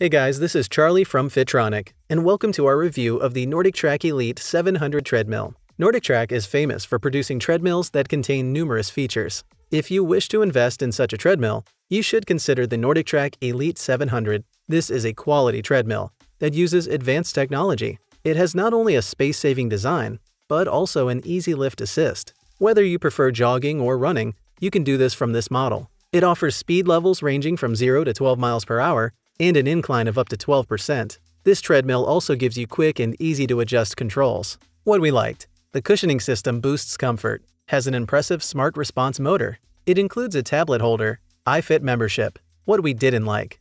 Hey guys, this is Charlie from Fitronic, and welcome to our review of the Nordic Track Elite 700 treadmill. Nordic Track is famous for producing treadmills that contain numerous features. If you wish to invest in such a treadmill, you should consider the Nordic Track Elite 700. This is a quality treadmill that uses advanced technology. It has not only a space-saving design, but also an easy lift assist. Whether you prefer jogging or running, you can do this from this model. It offers speed levels ranging from 0 to 12 miles per hour and an incline of up to 12%. This treadmill also gives you quick and easy to adjust controls. What we liked. The cushioning system boosts comfort, has an impressive smart response motor. It includes a tablet holder, iFit membership. What we didn't like.